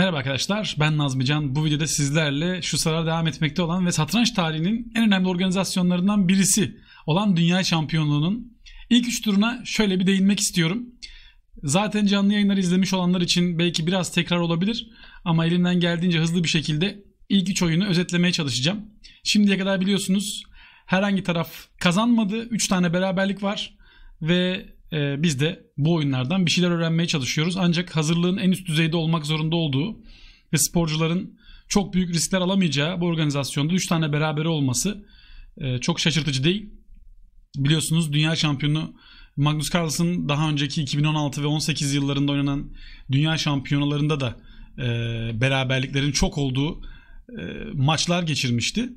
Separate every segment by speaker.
Speaker 1: Merhaba arkadaşlar ben Nazmi Can. Bu videoda sizlerle şu sıralar devam etmekte olan ve satranç tarihinin en önemli organizasyonlarından birisi olan Dünya Şampiyonluğu'nun ilk üç turuna şöyle bir değinmek istiyorum. Zaten canlı yayınları izlemiş olanlar için belki biraz tekrar olabilir ama elimden geldiğince hızlı bir şekilde ilk üç oyunu özetlemeye çalışacağım. Şimdiye kadar biliyorsunuz herhangi taraf kazanmadı. üç tane beraberlik var ve e, biz de bu oyunlardan bir şeyler öğrenmeye çalışıyoruz. Ancak hazırlığın en üst düzeyde olmak zorunda olduğu ve sporcuların çok büyük riskler alamayacağı bu organizasyonda 3 tane berabere olması e, çok şaşırtıcı değil. Biliyorsunuz dünya şampiyonu Magnus Carlsen daha önceki 2016 ve 18 yıllarında oynanan dünya şampiyonalarında da e, beraberliklerin çok olduğu e, maçlar geçirmişti.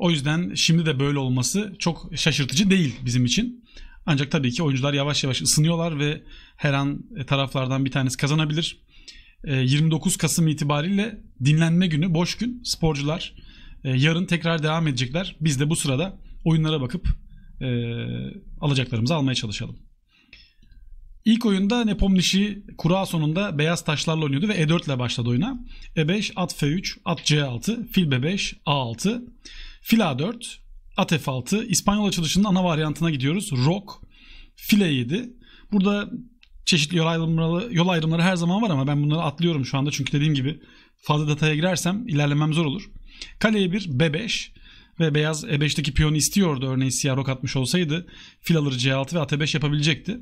Speaker 1: O yüzden şimdi de böyle olması çok şaşırtıcı değil bizim için. Ancak tabii ki oyuncular yavaş yavaş ısınıyorlar ve her an e, taraflardan bir tanesi kazanabilir. 29 e, Kasım itibariyle dinlenme günü, boş gün. Sporcular e, yarın tekrar devam edecekler. Biz de bu sırada oyunlara bakıp alacaklarımızı almaya çalışalım. İlk oyunda Nepomnişi kura sonunda beyaz taşlarla oynuyordu ve E4 ile başladı oyuna. E5, at F3, at C6, fil B5, A6, fil A4, At F6. İspanyol açılışının ana varyantına gidiyoruz. Rock. File 7. Burada çeşitli yol ayrımları, yol ayrımları her zaman var ama ben bunları atlıyorum şu anda. Çünkü dediğim gibi fazla detaya girersem ilerlemem zor olur. Kale E1, B5 ve beyaz E5'teki piyonu istiyordu. Örneğin siyah rok atmış olsaydı fil alır C6 ve at E5 yapabilecekti.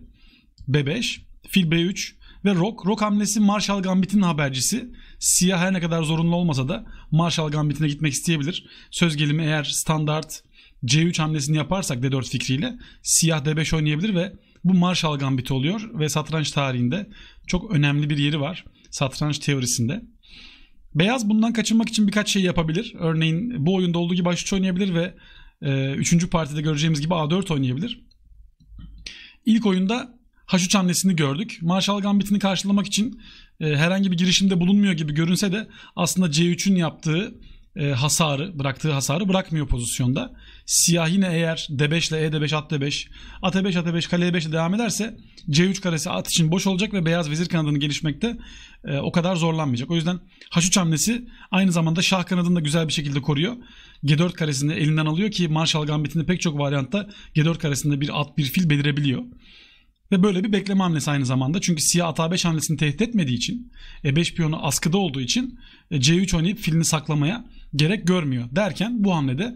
Speaker 1: B5, fil B3 ve rok. Rok hamlesi Marshall Gambit'in habercisi. Siyah her ne kadar zorunlu olmasa da Marshall Gambit'ine gitmek isteyebilir. Söz gelimi eğer standart C3 hamlesini yaparsak D4 fikriyle siyah D5 oynayabilir ve bu Marshall Gambit oluyor ve satranç tarihinde çok önemli bir yeri var satranç teorisinde. Beyaz bundan kaçınmak için birkaç şey yapabilir. Örneğin bu oyunda olduğu gibi H3 oynayabilir ve e, üçüncü partide göreceğimiz gibi A4 oynayabilir. İlk oyunda H3 hamlesini gördük. Marshall Gambit'ini karşılamak için e, herhangi bir girişimde bulunmuyor gibi görünse de aslında C3'ün yaptığı e, hasarı, bıraktığı hasarı bırakmıyor pozisyonda. Siyah yine eğer D5 ile E5 at D5, at E5 at E5 kale E5 devam ederse C3 karesi at için boş olacak ve beyaz vezir kanadını gelişmekte e, o kadar zorlanmayacak. O yüzden H3 hamlesi aynı zamanda şah kanadını da güzel bir şekilde koruyor. G4 karesini elinden alıyor ki Marshall Gambit'inde pek çok varyantta G4 karesinde bir at bir fil belirebiliyor. Ve böyle bir bekleme hamlesi aynı zamanda. Çünkü siyah at A5 hamlesini tehdit etmediği için, E5 piyonu askıda olduğu için e, C3 oynayıp filini saklamaya gerek görmüyor derken bu hamlede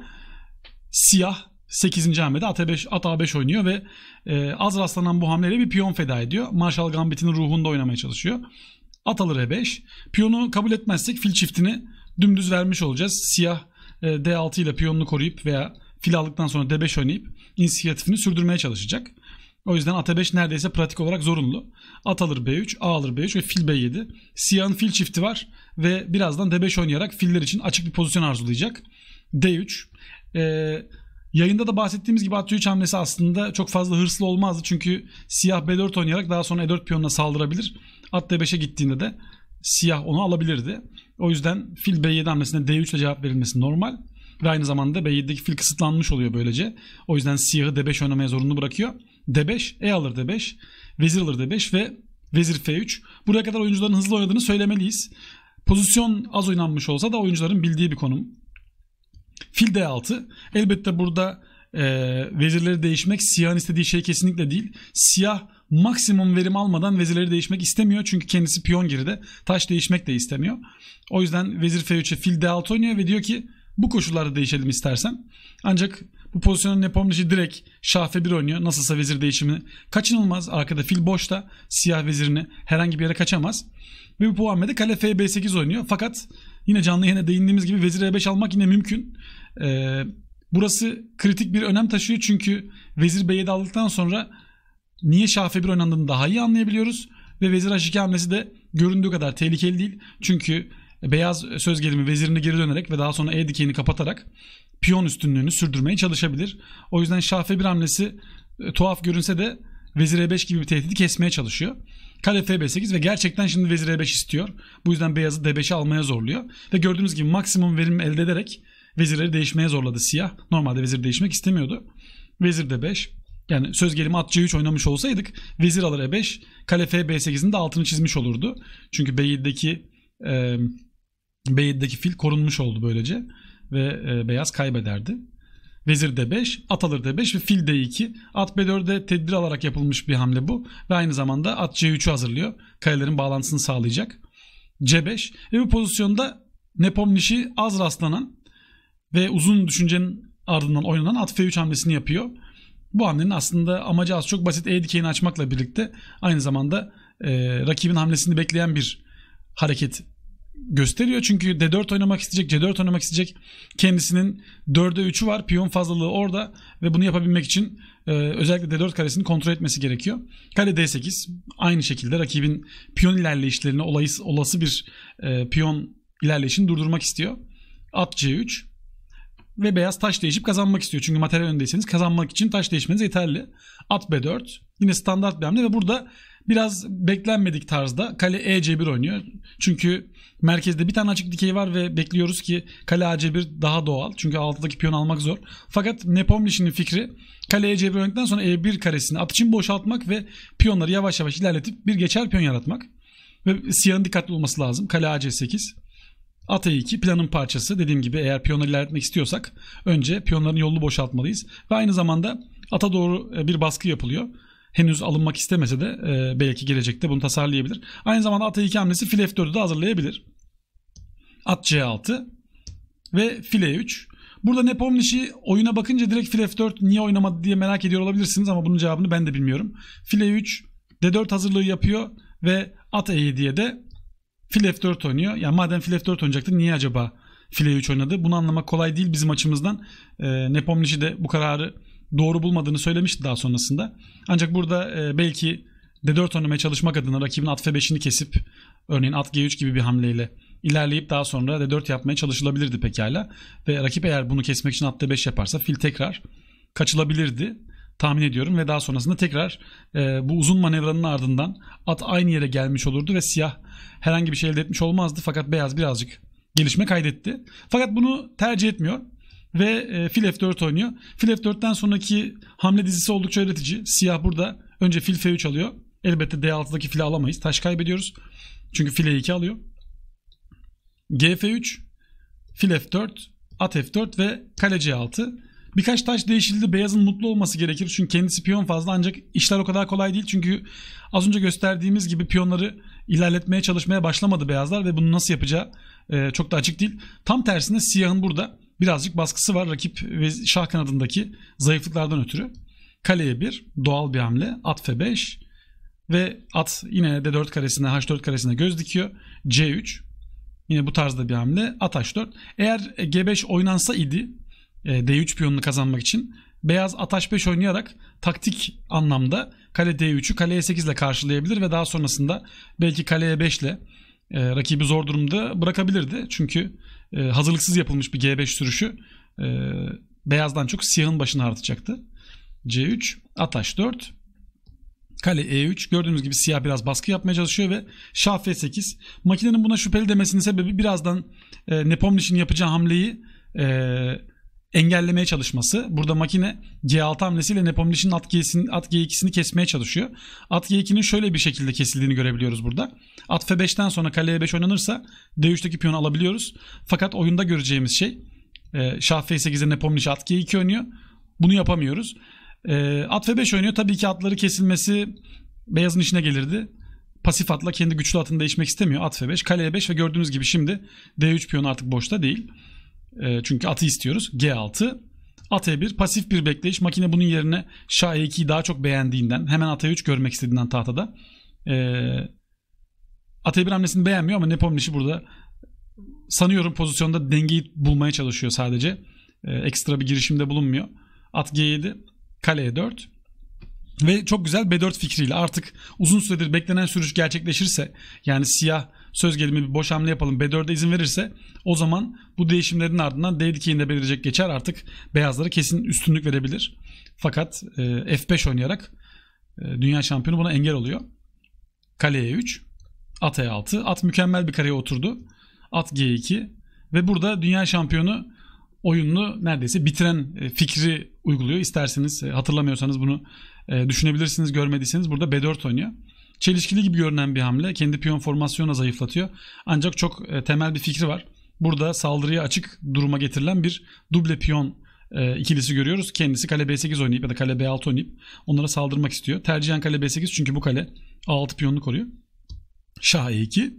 Speaker 1: siyah 8. hamlede at A5, at A5 oynuyor ve e, az rastlanan bu hamleyle bir piyon feda ediyor. Marshall Gambit'in ruhunda oynamaya çalışıyor. At alır E5. Piyonu kabul etmezsek fil çiftini dümdüz vermiş olacağız. Siyah e, D6 ile piyonunu koruyup veya fil aldıktan sonra D5 oynayıp inisiyatifini sürdürmeye çalışacak. O yüzden ata 5 neredeyse pratik olarak zorunlu. At alır B3, A alır B3 ve fil B7. Siyahın fil çifti var ve birazdan D5 oynayarak filler için açık bir pozisyon arzulayacak. D3. Ee, Yayında da bahsettiğimiz gibi at 3 hamlesi aslında çok fazla hırslı olmazdı. Çünkü siyah B4 oynayarak daha sonra E4 piyonuna saldırabilir. At D5'e gittiğinde de siyah onu alabilirdi. O yüzden fil B7 hamlesine D3 ile cevap verilmesi normal. Ve aynı zamanda B7'deki fil kısıtlanmış oluyor böylece. O yüzden siyahı D5 oynamaya zorunlu bırakıyor. D5, E alır D5, vezir alır D5 ve vezir F3. Buraya kadar oyuncuların hızlı oynadığını söylemeliyiz. Pozisyon az oynanmış olsa da oyuncuların bildiği bir konum. Fil D6. Elbette burada e, vezirleri değişmek siyahın istediği şey kesinlikle değil. Siyah maksimum verim almadan vezirleri değişmek istemiyor. Çünkü kendisi piyon geride. Taş değişmek de istemiyor. O yüzden vezir F3'e fil D6 oynuyor ve diyor ki bu koşullarda değişelim istersen. Ancak bu pozisyonun Nepomniachtchi şey direkt şah f1 oynuyor. Nasılsa vezir değişimi kaçınılmaz. Arkada fil boşta. Siyah vezirini herhangi bir yere kaçamaz. Ve bu Puame'de kale F fb8 oynuyor. Fakat yine canlı yine değindiğimiz gibi vezir e5 almak yine mümkün. Ee, burası kritik bir önem taşıyor. Çünkü vezir b7 aldıktan sonra niye şah f1 oynandığını daha iyi anlayabiliyoruz. Ve vezir h2 hamlesi de göründüğü kadar tehlikeli değil. Çünkü beyaz söz gelimi vezirini geri dönerek ve daha sonra E dikeyini kapatarak piyon üstünlüğünü sürdürmeye çalışabilir. O yüzden şah F1 hamlesi e, tuhaf görünse de vezir E5 gibi bir tehdidi kesmeye çalışıyor. Kale F5 ve gerçekten şimdi vezir E5 istiyor. Bu yüzden beyazı D5'e almaya zorluyor. Ve gördüğünüz gibi maksimum verim elde ederek vezirleri değişmeye zorladı siyah. Normalde vezir değişmek istemiyordu. Vezir D5. Yani söz gelimi at C3 oynamış olsaydık vezir alır E5. Kale F5'in de altını çizmiş olurdu. Çünkü B7'deki e, B7'deki fil korunmuş oldu böylece ve e, beyaz kaybederdi. Vezir d5, at alır d5 ve fil d2. At b4'de tedbir alarak yapılmış bir hamle bu. Ve aynı zamanda at c3'ü hazırlıyor. kayaların bağlantısını sağlayacak. c5 ve bu pozisyonda Nepomniş'i az rastlanan ve uzun düşüncenin ardından oynanan at f3 hamlesini yapıyor. Bu hamlenin aslında amacı az çok basit e dikeyini açmakla birlikte aynı zamanda e, rakibin hamlesini bekleyen bir hareket gösteriyor. Çünkü D4 oynamak isteyecek, C4 oynamak isteyecek. Kendisinin 4'e 3'ü var. Piyon fazlalığı orada ve bunu yapabilmek için e, özellikle D4 karesini kontrol etmesi gerekiyor. Kale D8 aynı şekilde rakibin piyon ilerleyişlerini olası bir e, piyon ilerleyişini durdurmak istiyor. At C3 ve beyaz taş değişip kazanmak istiyor. Çünkü materyal öndeyseniz kazanmak için taş değişmeniz yeterli. At B4. Yine standart bir hamle ve burada biraz beklenmedik tarzda kale EC1 oynuyor. Çünkü merkezde bir tane açık dikey var ve bekliyoruz ki kale AC1 daha doğal. Çünkü altıdaki piyon almak zor. Fakat Nepomniş'in fikri kale EC1 oynadıktan sonra E1 karesini at için boşaltmak ve piyonları yavaş yavaş ilerletip bir geçer piyon yaratmak. Ve siyahın dikkatli olması lazım. Kale AC8. At e2 planın parçası. Dediğim gibi eğer piyonları ilerletmek istiyorsak önce piyonların yolunu boşaltmalıyız. Ve aynı zamanda ata doğru e, bir baskı yapılıyor. Henüz alınmak istemese de e, belki gelecekte bunu tasarlayabilir. Aynı zamanda at e2 hamlesi fil f4'ü de hazırlayabilir. At c6 ve fil e3. Burada Nepomniş'i oyuna bakınca direkt fil f4 niye oynamadı diye merak ediyor olabilirsiniz ama bunun cevabını ben de bilmiyorum. Fil e3 d4 hazırlığı yapıyor ve at e7'ye de File F4 oynuyor. Ya madem file F4 oynayacaktı niye acaba file E3 oynadı? Bunu anlamak kolay değil bizim açımızdan. E, ee, Nepomniachtchi de bu kararı doğru bulmadığını söylemişti daha sonrasında. Ancak burada e, belki D4 oynamaya çalışmak adına rakibin at F5'ini kesip örneğin at G3 gibi bir hamleyle ilerleyip daha sonra D4 yapmaya çalışılabilirdi pekala. Ve rakip eğer bunu kesmek için at D5 yaparsa fil tekrar kaçılabilirdi tahmin ediyorum ve daha sonrasında tekrar e, bu uzun manevranın ardından at aynı yere gelmiş olurdu ve siyah herhangi bir şey elde etmiş olmazdı. Fakat beyaz birazcık gelişme kaydetti. Fakat bunu tercih etmiyor ve e, Fil F4 oynuyor. Fil F4'ten sonraki hamle dizisi oldukça öğretici. Siyah burada önce Fil F3 alıyor. Elbette D6'daki fili alamayız. Taş kaybediyoruz. Çünkü fil E2 alıyor. GF3, fil F4, at F4 ve kale C6. Birkaç taş değişildi. Beyazın mutlu olması gerekir. Çünkü kendisi piyon fazla ancak işler o kadar kolay değil. Çünkü az önce gösterdiğimiz gibi piyonları ilerletmeye çalışmaya başlamadı beyazlar ve bunu nasıl yapacağı e, çok da açık değil. Tam tersine siyahın burada birazcık baskısı var rakip ve şah kanadındaki zayıflıklardan ötürü. Kaleye 1 doğal bir hamle at f5 ve at yine d4 karesine h4 karesine göz dikiyor. c3 yine bu tarzda bir hamle at h4. Eğer g5 oynansa idi e, D3 piyonunu kazanmak için beyaz ataş 5 oynayarak taktik anlamda kale D3'ü kale E8 ile karşılayabilir ve daha sonrasında belki kale E5 ile e, rakibi zor durumda bırakabilirdi. Çünkü e, hazırlıksız yapılmış bir G5 sürüşü e, beyazdan çok siyahın başını artacaktı. C3, ataş 4, kale E3. Gördüğünüz gibi siyah biraz baskı yapmaya çalışıyor ve şah F8. Makinenin buna şüpheli demesinin sebebi birazdan e, Nepomniş'in yapacağı hamleyi e, engellemeye çalışması. Burada makine G6 hamlesiyle Nepomniş'in at, G2'sini, at G2'sini kesmeye çalışıyor. At G2'nin şöyle bir şekilde kesildiğini görebiliyoruz burada. At F5'ten sonra kaleye 5 oynanırsa D3'teki piyonu alabiliyoruz. Fakat oyunda göreceğimiz şey e, Şah F8'e Nepomniş at G2 oynuyor. Bunu yapamıyoruz. E, at F5 oynuyor. Tabii ki atları kesilmesi beyazın işine gelirdi pasif atla kendi güçlü atını değişmek istemiyor. At F5, kale E5 ve gördüğünüz gibi şimdi D3 piyonu artık boşta değil. E, çünkü atı istiyoruz. G6. At E1 pasif bir bekleyiş. Makine bunun yerine Şah E2'yi daha çok beğendiğinden hemen at E3 görmek istediğinden tahtada. E, at E1 hamlesini beğenmiyor ama Nepomniş'i burada sanıyorum pozisyonda dengeyi bulmaya çalışıyor sadece. E, ekstra bir girişimde bulunmuyor. At G7, kale E4 ve çok güzel B4 fikriyle artık uzun süredir beklenen sürüş gerçekleşirse yani siyah söz gelimi bir boşamlı yapalım B4'e izin verirse o zaman bu değişimlerin ardından D2'nin de belirleyecek geçer artık beyazlara kesin üstünlük verebilir. Fakat e, F5 oynayarak e, dünya şampiyonu buna engel oluyor. Kaleye 3, at E6. At mükemmel bir kareye oturdu. At G2 ve burada dünya şampiyonu oyununu neredeyse bitiren e, fikri uyguluyor. İsterseniz e, hatırlamıyorsanız bunu e, düşünebilirsiniz, görmediyseniz burada B4 oynuyor çelişkili gibi görünen bir hamle. Kendi piyon formasyona zayıflatıyor. Ancak çok e, temel bir fikri var. Burada saldırıya açık duruma getirilen bir duble piyon e, ikilisi görüyoruz. Kendisi kale B8 oynayıp ya da kale B6 oynayıp onlara saldırmak istiyor. Tercihen kale B8 çünkü bu kale A6 piyonunu koruyor. Şah E2,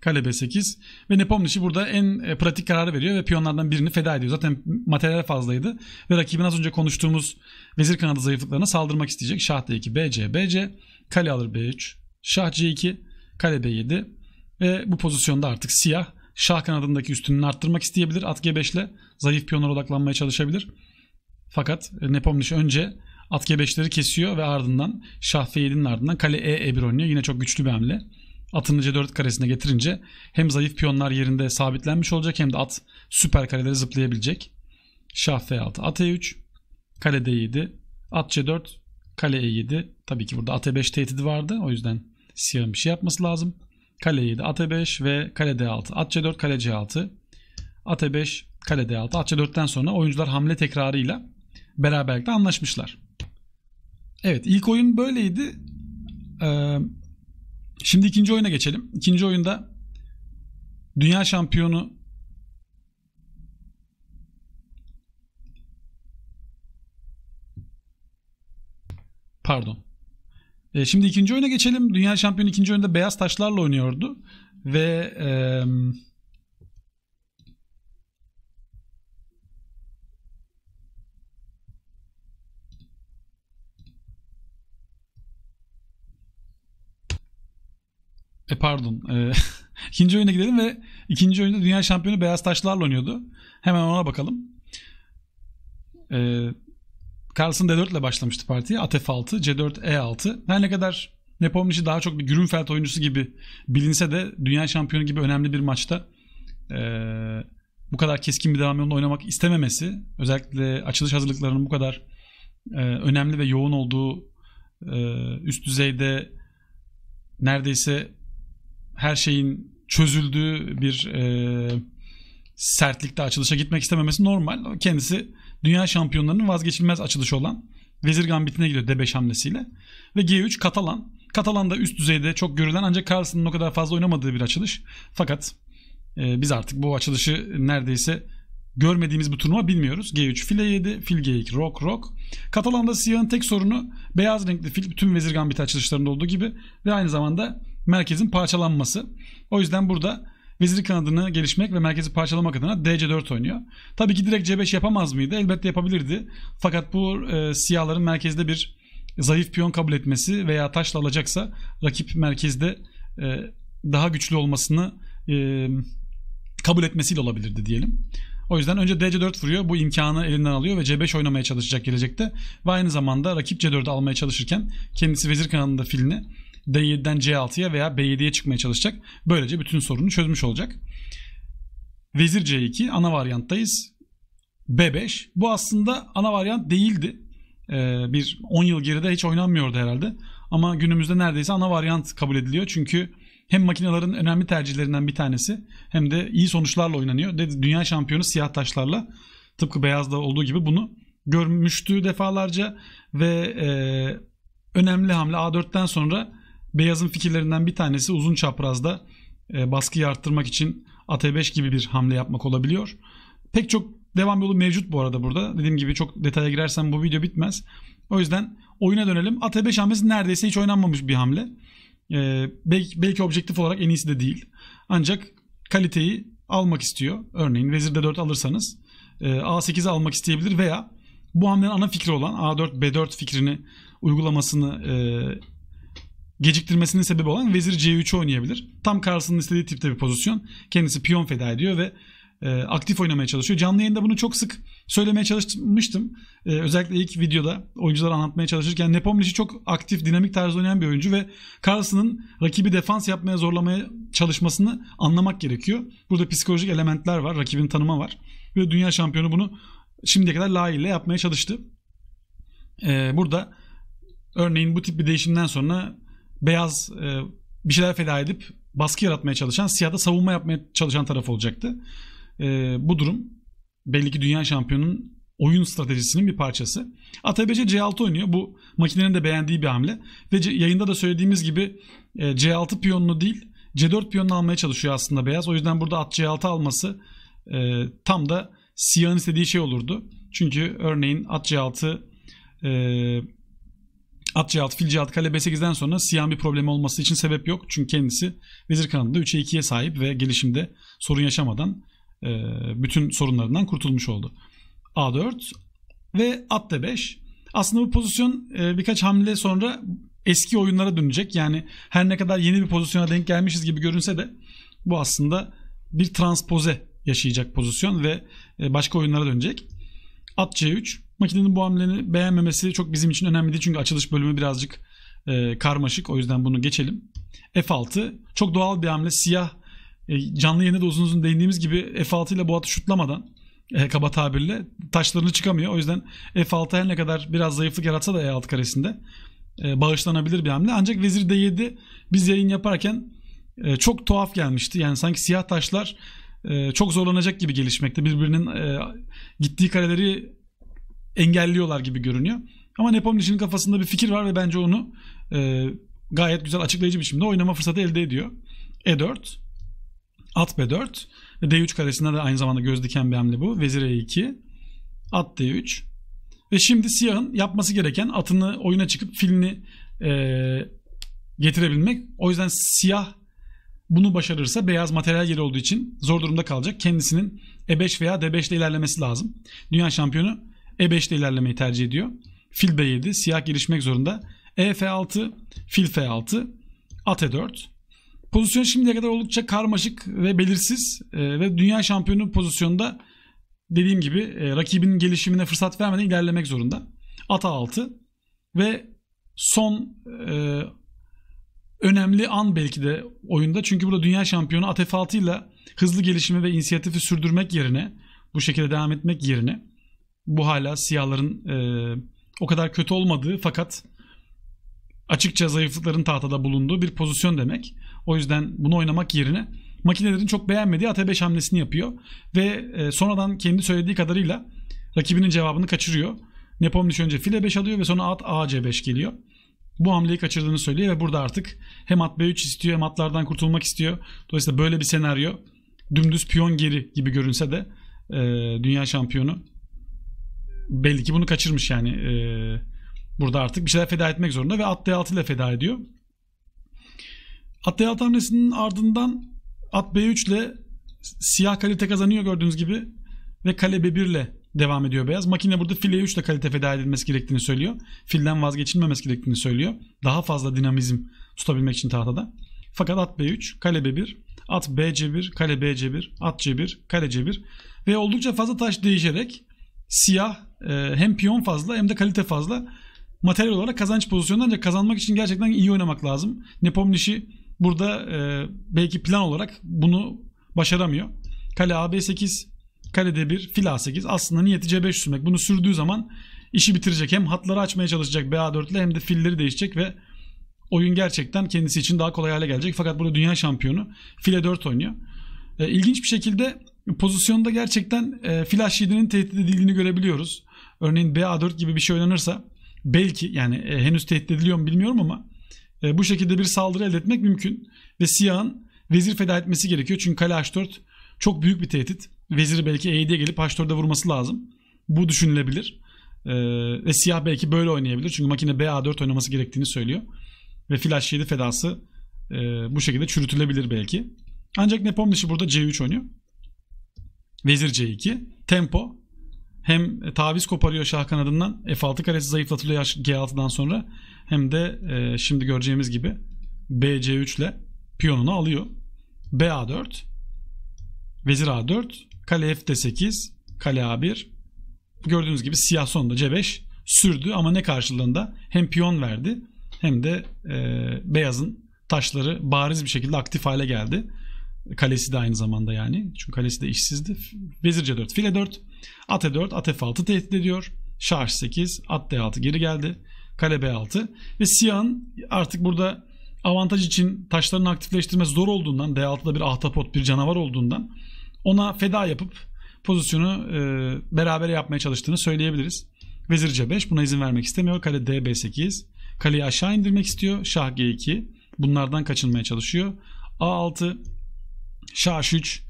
Speaker 1: kale B8 ve Nepomniachtchi burada en e, pratik kararı veriyor ve piyonlardan birini feda ediyor. Zaten materyal fazlaydı ve rakibin az önce konuştuğumuz vezir kanadı zayıflıklarına saldırmak isteyecek. Şah D2, BC, BC, kale alır B3, Şah C2 kale D7 ve bu pozisyonda artık siyah şah kanadındaki üstünlüğünü arttırmak isteyebilir. At G5 ile zayıf piyonlara odaklanmaya çalışabilir. Fakat e, Nepomniş önce at G5'leri kesiyor ve ardından şah F7'nin ardından kale E E1 oynuyor. Yine çok güçlü bir hamle. Atını C4 karesine getirince hem zayıf piyonlar yerinde sabitlenmiş olacak hem de at süper kareleri zıplayabilecek. Şah F6, at E3, kale D7, at C4, kale E7. Tabii ki burada at E5 tehdidi vardı. O yüzden siyahın bir şey yapması lazım. Kale 7 at e5 ve kale d6. At c4 kale c6. At e5 kale d6. At c4'ten sonra oyuncular hamle tekrarıyla beraberlikte anlaşmışlar. Evet ilk oyun böyleydi. Ee, şimdi ikinci oyuna geçelim. İkinci oyunda dünya şampiyonu pardon e, şimdi ikinci oyuna geçelim. Dünya şampiyonu ikinci oyunda beyaz taşlarla oynuyordu. Ve e, E pardon. E, ikinci oyuna gidelim ve ikinci oyunda dünya şampiyonu beyaz taşlarla oynuyordu. Hemen ona bakalım. E, Carlson D4 ile başlamıştı partiye. At 6 C4, E6. Her ne kadar Nepomnic'i daha çok bir Grünfeld oyuncusu gibi bilinse de dünya şampiyonu gibi önemli bir maçta e, bu kadar keskin bir devam oynamak istememesi özellikle açılış hazırlıklarının bu kadar e, önemli ve yoğun olduğu e, üst düzeyde neredeyse her şeyin çözüldüğü bir e, sertlikte açılışa gitmek istememesi normal. Kendisi dünya şampiyonlarının vazgeçilmez açılışı olan Vezir Gambit'ine gidiyor D5 hamlesiyle. Ve G3 Katalan. Katalan da üst düzeyde çok görülen ancak Carlson'un o kadar fazla oynamadığı bir açılış. Fakat e, biz artık bu açılışı neredeyse görmediğimiz bu turnuva bilmiyoruz. G3 file 7, fil G2 Rock, rock. Katalan'da siyahın tek sorunu beyaz renkli fil tüm vezir gambit açılışlarında olduğu gibi ve aynı zamanda merkezin parçalanması. O yüzden burada vezir kanadını gelişmek ve merkezi parçalamak adına DC4 oynuyor. Tabii ki direkt C5 yapamaz mıydı? Elbette yapabilirdi. Fakat bu e, siyahların merkezde bir zayıf piyon kabul etmesi veya taşla alacaksa rakip merkezde e, daha güçlü olmasını e, kabul etmesiyle olabilirdi diyelim. O yüzden önce DC4 vuruyor. Bu imkanı elinden alıyor ve C5 oynamaya çalışacak gelecekte. Ve aynı zamanda rakip C4'ü almaya çalışırken kendisi vezir kanadında filini D7'den C6'ya veya B7'ye çıkmaya çalışacak. Böylece bütün sorunu çözmüş olacak. Vezir C2 ana varyanttayız. B5 bu aslında ana varyant değildi. Ee, bir 10 yıl geride hiç oynanmıyordu herhalde. Ama günümüzde neredeyse ana varyant kabul ediliyor. Çünkü hem makinelerin önemli tercihlerinden bir tanesi hem de iyi sonuçlarla oynanıyor. Dedi dünya şampiyonu siyah taşlarla tıpkı beyazda olduğu gibi bunu görmüştü defalarca ve e, önemli hamle A4'ten sonra Beyaz'ın fikirlerinden bir tanesi uzun çaprazda e, baskıyı arttırmak için AT5 gibi bir hamle yapmak olabiliyor. Pek çok devam yolu mevcut bu arada burada. Dediğim gibi çok detaya girersem bu video bitmez. O yüzden oyuna dönelim. AT5 hamlesi neredeyse hiç oynanmamış bir hamle. Ee, belki, belki objektif olarak en iyisi de değil. Ancak kaliteyi almak istiyor. Örneğin vezir d4 alırsanız e, A8'i almak isteyebilir veya bu hamlenin ana fikri olan A4 B4 fikrini uygulamasını e, geciktirmesinin sebebi olan vezir c 3 oynayabilir. Tam Carlson'ın istediği tipte bir pozisyon. Kendisi piyon feda ediyor ve e, aktif oynamaya çalışıyor. Canlı yayında bunu çok sık söylemeye çalışmıştım. E, özellikle ilk videoda oyuncuları anlatmaya çalışırken Nepomnic'i çok aktif, dinamik tarzda oynayan bir oyuncu ve Carlson'ın rakibi defans yapmaya zorlamaya çalışmasını anlamak gerekiyor. Burada psikolojik elementler var, rakibin tanıma var. Ve dünya şampiyonu bunu şimdiye kadar layığıyla yapmaya çalıştı. E, burada Örneğin bu tip bir değişimden sonra beyaz e, bir şeyler feda edip baskı yaratmaya çalışan, siyah da savunma yapmaya çalışan taraf olacaktı. E, bu durum belli ki dünya şampiyonunun oyun stratejisinin bir parçası. ATBC C6 oynuyor. Bu makinenin de beğendiği bir hamle. Ve C, yayında da söylediğimiz gibi e, C6 piyonunu değil C4 piyonunu almaya çalışıyor aslında beyaz. O yüzden burada at C6 alması e, tam da siyahın istediği şey olurdu. Çünkü örneğin at C6 e, At C6, fil C6, kale B8'den sonra siyah bir problemi olması için sebep yok. Çünkü kendisi vezir kanadında 3'e 2'ye sahip ve gelişimde sorun yaşamadan e, bütün sorunlarından kurtulmuş oldu. A4 ve at D5. Aslında bu pozisyon e, birkaç hamle sonra eski oyunlara dönecek. Yani her ne kadar yeni bir pozisyona denk gelmişiz gibi görünse de bu aslında bir transpoze yaşayacak pozisyon ve e, başka oyunlara dönecek. At C3 Makinenin bu hamleni beğenmemesi çok bizim için önemli değil. Çünkü açılış bölümü birazcık e, karmaşık. O yüzden bunu geçelim. F6 çok doğal bir hamle. Siyah e, canlı yerine de uzun uzun değindiğimiz gibi F6 ile bu atı şutlamadan e, kaba tabirle taşlarını çıkamıyor. O yüzden F6 her ne kadar biraz zayıflık yaratsa da E6 karesinde e, bağışlanabilir bir hamle. Ancak vezir D7 biz yayın yaparken e, çok tuhaf gelmişti. Yani sanki siyah taşlar e, çok zorlanacak gibi gelişmekte. Birbirinin e, gittiği kareleri engelliyorlar gibi görünüyor. Ama Nepomnic'in kafasında bir fikir var ve bence onu e, gayet güzel açıklayıcı biçimde oynama fırsatı elde ediyor. E4, at B4 ve D3 karesinde de aynı zamanda göz diken bir hamle bu. Vezir E2, at D3 ve şimdi siyahın yapması gereken atını oyuna çıkıp filini e, getirebilmek. O yüzden siyah bunu başarırsa beyaz materyal yeri olduğu için zor durumda kalacak. Kendisinin E5 veya D5 ile ilerlemesi lazım. Dünya şampiyonu e5'te ilerlemeyi tercih ediyor. Fil B7 siyah girişmek zorunda. E F6, fil F6, at E4. Pozisyon şimdiye kadar oldukça karmaşık ve belirsiz e, ve dünya şampiyonu pozisyonda dediğim gibi e, rakibinin gelişimine fırsat vermeden ilerlemek zorunda. At A6 ve son e, önemli an belki de oyunda. Çünkü burada dünya şampiyonu at F6 ile hızlı gelişimi ve inisiyatifi sürdürmek yerine bu şekilde devam etmek yerine bu hala siyahların e, o kadar kötü olmadığı fakat açıkça zayıflıkların tahtada bulunduğu bir pozisyon demek. O yüzden bunu oynamak yerine makinelerin çok beğenmediği AT5 hamlesini yapıyor. Ve e, sonradan kendi söylediği kadarıyla rakibinin cevabını kaçırıyor. Nepomniş önce file 5 alıyor ve sonra at AC5 geliyor. Bu hamleyi kaçırdığını söylüyor ve burada artık hem at B3 istiyor hem atlardan kurtulmak istiyor. Dolayısıyla böyle bir senaryo dümdüz piyon geri gibi görünse de e, dünya şampiyonu belli ki bunu kaçırmış yani. E, burada artık bir şeyler feda etmek zorunda ve at D6 ile feda ediyor. At D6 hamlesinin ardından at B3 ile siyah kalite kazanıyor gördüğünüz gibi ve kale B1 ile devam ediyor beyaz. Makine burada file 3 ile kalite feda edilmesi gerektiğini söylüyor. Filden vazgeçilmemesi gerektiğini söylüyor. Daha fazla dinamizm tutabilmek için tahtada. Fakat at B3, kale B1, at BC1, kale BC1, at C1, kale C1 ve oldukça fazla taş değişerek siyah e, hem piyon fazla hem de kalite fazla. Materyal olarak kazanç pozisyonunda ancak kazanmak için gerçekten iyi oynamak lazım. Nepomniş'i burada e, belki plan olarak bunu başaramıyor. Kale AB8, kale D1, fil A8. Aslında niyeti C5 sürmek. Bunu sürdüğü zaman işi bitirecek. Hem hatları açmaya çalışacak BA4 ile hem de filleri değişecek ve oyun gerçekten kendisi için daha kolay hale gelecek. Fakat burada dünya şampiyonu file 4 oynuyor. E, ilginç bir şekilde pozisyonda gerçekten e, Flash 7'nin tehdit edildiğini görebiliyoruz. Örneğin BA4 gibi bir şey oynanırsa belki yani e, henüz tehdit ediliyor mu bilmiyorum ama e, bu şekilde bir saldırı elde etmek mümkün. Ve siyahın vezir feda etmesi gerekiyor. Çünkü kale H4 çok büyük bir tehdit. Veziri belki E7'ye gelip H4'e vurması lazım. Bu düşünülebilir. E, ve siyah belki böyle oynayabilir. Çünkü makine BA4 oynaması gerektiğini söylüyor. Ve Flash 7 fedası e, bu şekilde çürütülebilir belki. Ancak Nepomniş'i burada C3 oynuyor. Vezir C2. Tempo. Hem taviz koparıyor şah kanadından. F6 karesi zayıflatılıyor G6'dan sonra. Hem de e, şimdi göreceğimiz gibi BC3 ile piyonunu alıyor. BA4. Vezir A4. Kale FD8. Kale A1. Gördüğünüz gibi siyah sonunda C5 sürdü ama ne karşılığında hem piyon verdi hem de e, beyazın taşları bariz bir şekilde aktif hale geldi. Kalesi de aynı zamanda yani. Çünkü kalesi de işsizdi. Vezir C4, file 4. At E4, at F6 tehdit ediyor. Şah 8, at D6 geri geldi. Kale B6 ve siyahın artık burada avantaj için taşlarını aktifleştirmesi zor olduğundan D6'da bir ahtapot bir canavar olduğundan ona feda yapıp pozisyonu e, berabere yapmaya çalıştığını söyleyebiliriz. Vezir C5 buna izin vermek istemiyor. Kale d b 8 kaleyi aşağı indirmek istiyor. Şah G2 bunlardan kaçınmaya çalışıyor. A6 Şaş 3,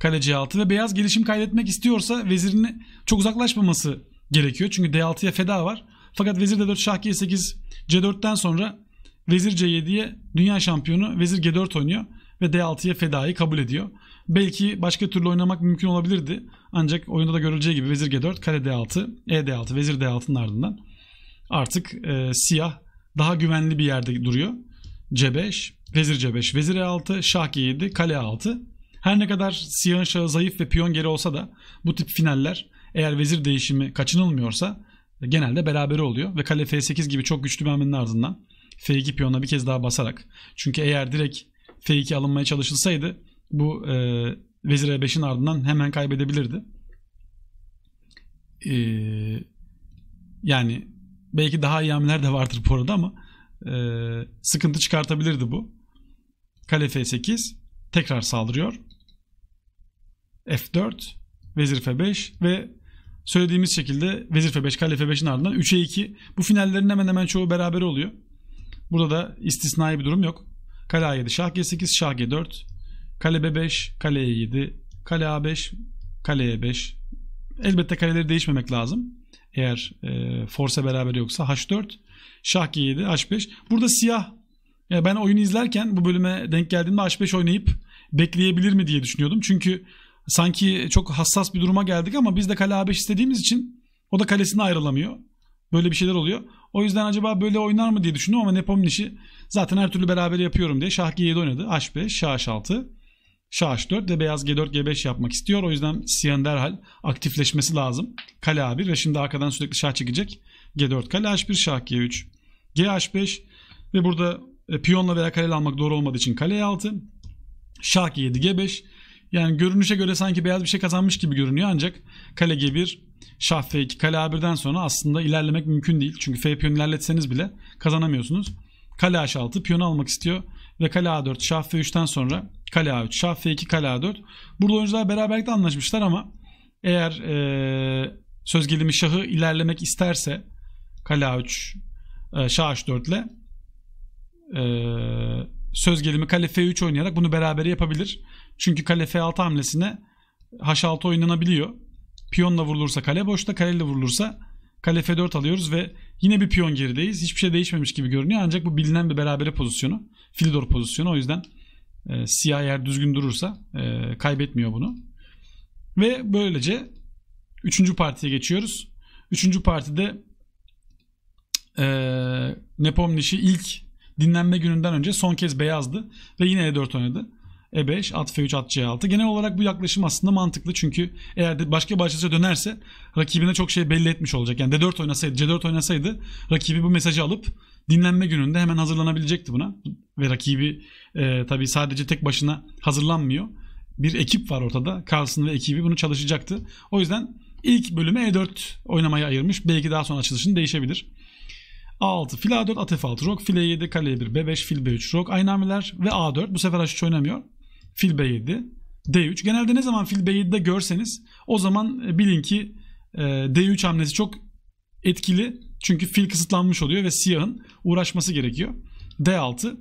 Speaker 1: kaleci 6 ve beyaz gelişim kaydetmek istiyorsa vezirini çok uzaklaşmaması gerekiyor. Çünkü D6'ya feda var. Fakat vezir D4, şah G8, C4'ten sonra vezir C7'ye dünya şampiyonu vezir G4 oynuyor ve D6'ya fedayı kabul ediyor. Belki başka türlü oynamak mümkün olabilirdi. Ancak oyunda da görüleceği gibi vezir G4, kale D6, E D6, vezir D6'nın ardından artık e, siyah daha güvenli bir yerde duruyor. C5 Vezir C5, Vezir E6, Şah G7, Kale E6. Her ne kadar siyahın şahı zayıf ve piyon geri olsa da bu tip finaller eğer vezir değişimi kaçınılmıyorsa genelde berabere oluyor. Ve kale F8 gibi çok güçlü bir hamlenin ardından F2 piyona bir kez daha basarak. Çünkü eğer direkt F2 alınmaya çalışılsaydı bu e, vezir E5'in ardından hemen kaybedebilirdi. E, yani belki daha iyi hamleler de vardır bu arada ama e, sıkıntı çıkartabilirdi bu. Kale f8 tekrar saldırıyor. f4, vezir f5 ve söylediğimiz şekilde vezir f5, kale f5'in ardından 3'e 2. Bu finallerin hemen hemen çoğu beraber oluyor. Burada da istisnai bir durum yok. Kale a7, şah g8, şah g4, kale b5, kale e7, kale a5, kale e5. Elbette kaleleri değişmemek lazım. Eğer e, force beraber yoksa h4, şah g7, h5. Burada siyah ya ben oyunu izlerken bu bölüme denk geldiğimde H5 oynayıp bekleyebilir mi diye düşünüyordum. Çünkü sanki çok hassas bir duruma geldik ama biz de kale A5 istediğimiz için o da kalesine ayrılamıyor. Böyle bir şeyler oluyor. O yüzden acaba böyle oynar mı diye düşündüm ama Nepomniş'i zaten her türlü beraber yapıyorum diye şah G7 oynadı. H5, şah H6, şah H4 ve beyaz G4, G5 yapmak istiyor. O yüzden siyahın derhal aktifleşmesi lazım. Kale A1 ve şimdi arkadan sürekli şah çekecek. G4, kale H1, şah G3, g GH5 ve burada e, piyonla veya kaleyle almak doğru olmadığı için kaleye 6. Şah 7 G5. Yani görünüşe göre sanki beyaz bir şey kazanmış gibi görünüyor ancak kale G1, şah F2, kale A1'den sonra aslında ilerlemek mümkün değil. Çünkü F piyonu ilerletseniz bile kazanamıyorsunuz. Kale H6 piyonu almak istiyor ve kale A4, şah F3'ten sonra kale A3, şah F2, kale A4. Burada oyuncular beraberlikte anlaşmışlar ama eğer ee, söz gelimi şahı ilerlemek isterse kale A3, e, şah H4 ile e, söz gelimi kale f3 oynayarak bunu berabere yapabilir. Çünkü kale f6 hamlesine h6 oynanabiliyor. Piyonla vurulursa kale boşta, kaleyle vurulursa kale f4 alıyoruz ve yine bir piyon gerideyiz. Hiçbir şey değişmemiş gibi görünüyor ancak bu bilinen bir berabere pozisyonu. Filidor pozisyonu o yüzden e, siyah yer düzgün durursa e, kaybetmiyor bunu. Ve böylece üçüncü partiye geçiyoruz. Üçüncü partide e, Nepomniş'i ilk Dinlenme gününden önce son kez beyazdı ve yine E4 oynadı. E5, at F3, at C6. Genel olarak bu yaklaşım aslında mantıklı çünkü eğer de başka başlıca dönerse rakibine çok şey belli etmiş olacak. Yani D4 oynasaydı, C4 oynasaydı rakibi bu mesajı alıp dinlenme gününde hemen hazırlanabilecekti buna. Ve rakibi e, tabii sadece tek başına hazırlanmıyor. Bir ekip var ortada. Carlson ve ekibi bunu çalışacaktı. O yüzden ilk bölümü E4 oynamaya ayırmış. Belki daha sonra açılışın değişebilir. A6 fil A4 at F6 rok fil E7 kale 1 B5 fil B3 rok aynı hamleler ve A4 bu sefer hiç oynamıyor. Fil B7 D3 genelde ne zaman fil B7'de görseniz o zaman e, bilin ki e, D3 hamlesi çok etkili çünkü fil kısıtlanmış oluyor ve siyahın uğraşması gerekiyor. D6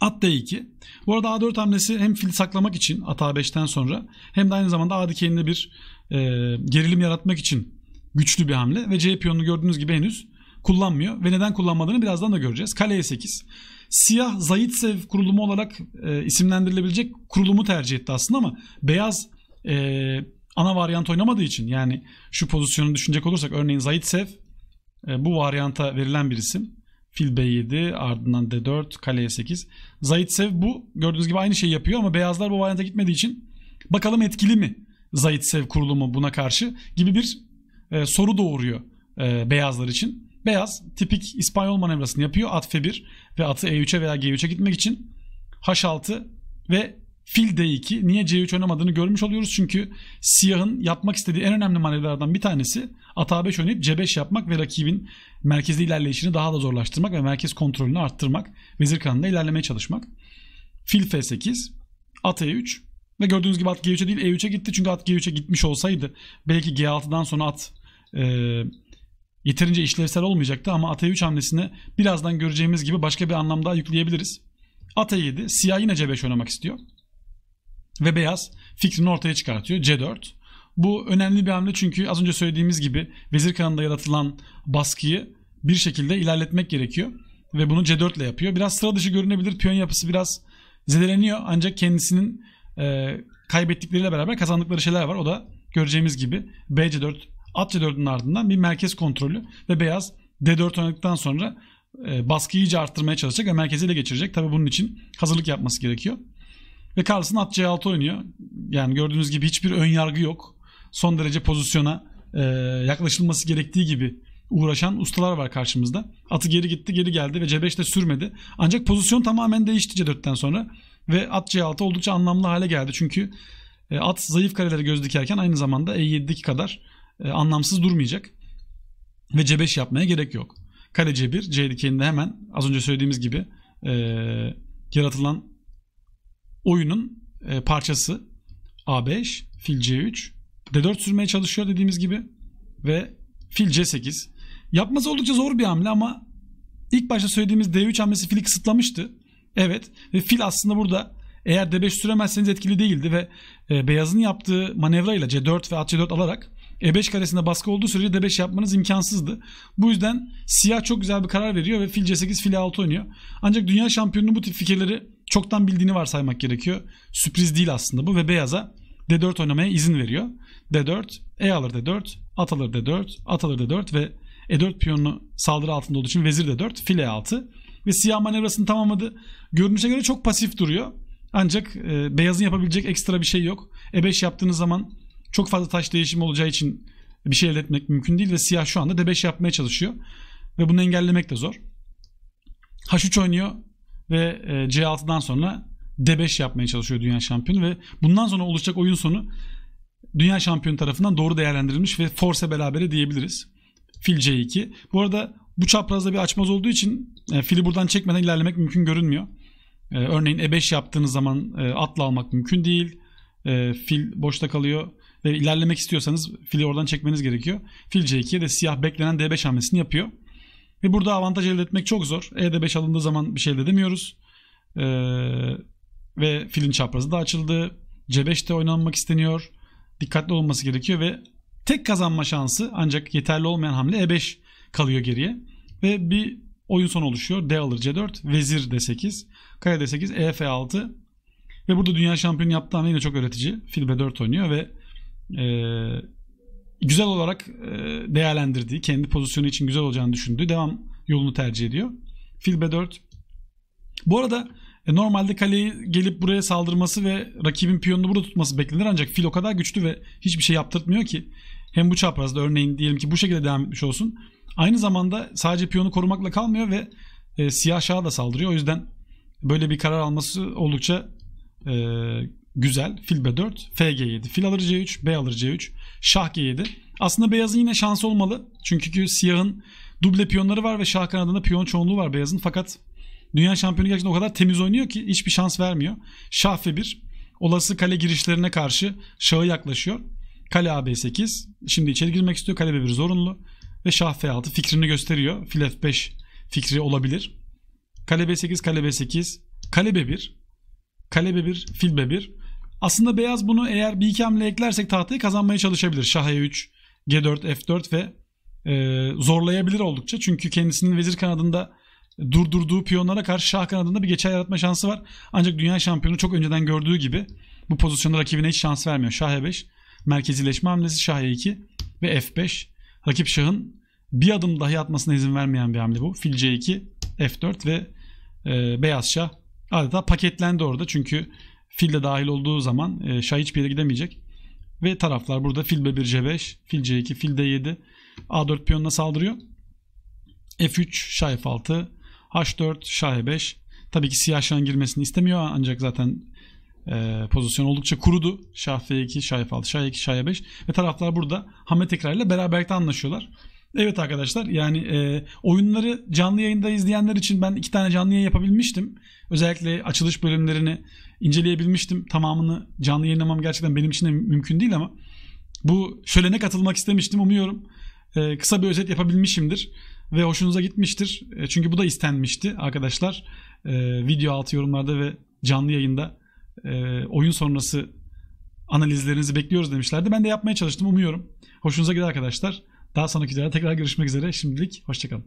Speaker 1: At D2. Bu arada A4 hamlesi hem fil saklamak için at A5'ten sonra hem de aynı zamanda A dikeyinde bir e, gerilim yaratmak için güçlü bir hamle ve C piyonunu gördüğünüz gibi henüz kullanmıyor ve neden kullanmadığını birazdan da göreceğiz. Kaleye 8. Siyah zaitsev kurulumu olarak e, isimlendirilebilecek kurulumu tercih etti aslında ama beyaz e, ana varyant oynamadığı için yani şu pozisyonu düşünecek olursak örneğin zaitsev, e, bu varyanta verilen bir isim. Fil B7 ardından D4 kaleye 8. Zaitsev bu gördüğünüz gibi aynı şeyi yapıyor ama beyazlar bu varyanta gitmediği için bakalım etkili mi zaitsev kurulumu buna karşı gibi bir e, soru doğuruyor e, beyazlar için. Beyaz tipik İspanyol manevrasını yapıyor. At F1 ve atı E3'e veya G3'e gitmek için H6 ve fil D2 niye C3 oynamadığını görmüş oluyoruz. Çünkü siyahın yapmak istediği en önemli manevralardan bir tanesi at A5 oynayıp C5 yapmak ve rakibin merkezi ilerleyişini daha da zorlaştırmak ve merkez kontrolünü arttırmak. Vezir kanında ilerlemeye çalışmak. Fil F8, at E3 ve gördüğünüz gibi at G3'e değil E3'e gitti. Çünkü at G3'e gitmiş olsaydı belki G6'dan sonra at e, Yeterince işlevsel olmayacaktı ama Atay e3 hamlesini birazdan göreceğimiz gibi başka bir anlamda daha yükleyebiliriz. Atay e7 siyah yine c5 oynamak istiyor. Ve beyaz fikrini ortaya çıkartıyor c4. Bu önemli bir hamle çünkü az önce söylediğimiz gibi vezir kanında yaratılan baskıyı bir şekilde ilerletmek gerekiyor. Ve bunu c4 ile yapıyor. Biraz sıra dışı görünebilir. Piyon yapısı biraz zedeleniyor. Ancak kendisinin e, kaybettikleriyle beraber kazandıkları şeyler var. O da göreceğimiz gibi bc4 At C4'ün ardından bir merkez kontrolü ve beyaz D4 oynadıktan sonra e, baskıyı iyice arttırmaya çalışacak ve merkezi de geçirecek. Tabi bunun için hazırlık yapması gerekiyor. Ve Carlson at C6 oynuyor. Yani gördüğünüz gibi hiçbir ön yargı yok. Son derece pozisyona e, yaklaşılması gerektiği gibi uğraşan ustalar var karşımızda. Atı geri gitti geri geldi ve C5 de sürmedi. Ancak pozisyon tamamen değişti C4'ten sonra. Ve at C6 oldukça anlamlı hale geldi. Çünkü e, at zayıf kareleri göz dikerken aynı zamanda E7'deki kadar e, anlamsız durmayacak. Ve C5 yapmaya gerek yok. Kale C1, C7 kendine hemen az önce söylediğimiz gibi e, yaratılan oyunun e, parçası A5, fil C3, D4 sürmeye çalışıyor dediğimiz gibi ve fil C8. Yapması oldukça zor bir hamle ama ilk başta söylediğimiz D3 hamlesi fili kısıtlamıştı. Evet ve fil aslında burada eğer D5 süremezseniz etkili değildi ve e, beyazın yaptığı manevrayla C4 ve at C4 alarak e5 karesinde baskı olduğu sürece D5 yapmanız imkansızdı. Bu yüzden siyah çok güzel bir karar veriyor ve fil C8 fil A6 oynuyor. Ancak dünya şampiyonunun bu tip fikirleri çoktan bildiğini varsaymak gerekiyor. Sürpriz değil aslında bu ve beyaza D4 oynamaya izin veriyor. D4, E alır D4, at alır D4, at alır D4 ve E4 piyonunu saldırı altında olduğu için vezir D4, fil E6 ve siyah manevrasını tamamladı. Görünüşe göre çok pasif duruyor. Ancak e, beyazın yapabilecek ekstra bir şey yok. E5 yaptığınız zaman çok fazla taş değişimi olacağı için bir şey elde etmek mümkün değil ve siyah şu anda D5 yapmaya çalışıyor. Ve bunu engellemek de zor. H3 oynuyor ve e, C6'dan sonra D5 yapmaya çalışıyor dünya şampiyonu ve bundan sonra oluşacak oyun sonu dünya şampiyonu tarafından doğru değerlendirilmiş ve force berabere diyebiliriz. Fil C2. Bu arada bu çaprazda bir açmaz olduğu için e, fili buradan çekmeden ilerlemek mümkün görünmüyor. E, örneğin E5 yaptığınız zaman atla almak mümkün değil. fil boşta kalıyor. Ve ilerlemek istiyorsanız fili oradan çekmeniz gerekiyor. Fil C2'ye de siyah beklenen D5 hamlesini yapıyor. Ve burada avantaj elde etmek çok zor. E'de 5 alındığı zaman bir şey elde edemiyoruz. Ee, ve filin çaprazı da açıldı. C5'te oynanmak isteniyor. Dikkatli olması gerekiyor ve tek kazanma şansı ancak yeterli olmayan hamle E5 kalıyor geriye. Ve bir oyun sonu oluşuyor. D alır C4, vezir D8, kaya D8, ef 6 Ve burada dünya şampiyonu yaptığı hamle yine çok öğretici. Fil B4 oynuyor ve ee, güzel olarak e, değerlendirdiği, kendi pozisyonu için güzel olacağını düşündüğü devam yolunu tercih ediyor. Phil 4 Bu arada e, normalde kaleyi gelip buraya saldırması ve rakibin piyonunu burada tutması beklenir ancak fil o kadar güçlü ve hiçbir şey yaptırtmıyor ki hem bu çaprazda örneğin diyelim ki bu şekilde devam etmiş olsun. Aynı zamanda sadece piyonu korumakla kalmıyor ve e, siyah şaha da saldırıyor. O yüzden böyle bir karar alması oldukça e, Güzel. Fil B4. fg 7 Fil alır C3. B alır C3. Şah G7. Aslında beyazın yine şansı olmalı. Çünkü siyahın duble piyonları var ve şah kanadında piyon çoğunluğu var beyazın. Fakat dünya şampiyonu gerçekten o kadar temiz oynuyor ki hiçbir şans vermiyor. Şah F1 olası kale girişlerine karşı şahı yaklaşıyor. Kale AB8 şimdi içeri girmek istiyor. Kale B1 zorunlu ve şah F6 fikrini gösteriyor. Fil F5 fikri olabilir. Kale B8, kale B8, kale B1, kale B1, fil B1. Aslında beyaz bunu eğer bir iki hamle eklersek tahtayı kazanmaya çalışabilir. Şah E3, G4, F4 ve e, zorlayabilir oldukça. Çünkü kendisinin vezir kanadında durdurduğu piyonlara karşı şah kanadında bir geçer yaratma şansı var. Ancak dünya şampiyonu çok önceden gördüğü gibi bu pozisyonda rakibine hiç şans vermiyor. Şah E5, merkezileşme hamlesi, şah E2 ve F5. Rakip şahın bir adım dahi atmasına izin vermeyen bir hamle bu. Fil C2, F4 ve e, beyaz şah adeta paketlendi orada. Çünkü Fil de dahil olduğu zaman e, şah hiçbir yere gidemeyecek. Ve taraflar burada fil b1 c5, fil c2, fil d7, a4 piyonuna saldırıyor. f3, şah f6, h4, şah e5. Tabii ki siyah şahın girmesini istemiyor ancak zaten e, pozisyon oldukça kurudu. Şah f2, şah f6, şah e2, şah e5 ve taraflar burada hamle tekrarıyla beraberlikte anlaşıyorlar. Evet arkadaşlar yani e, oyunları canlı yayında izleyenler için ben iki tane canlı yayın yapabilmiştim. Özellikle açılış bölümlerini inceleyebilmiştim. Tamamını canlı yayınlamam gerçekten benim için de mümkün değil ama bu şölene katılmak istemiştim umuyorum. E, kısa bir özet yapabilmişimdir ve hoşunuza gitmiştir. E, çünkü bu da istenmişti arkadaşlar. E, video altı yorumlarda ve canlı yayında e, oyun sonrası analizlerinizi bekliyoruz demişlerdi. Ben de yapmaya çalıştım umuyorum. Hoşunuza gider arkadaşlar. Daha sonraki videoda tekrar görüşmek üzere. Şimdilik hoşçakalın.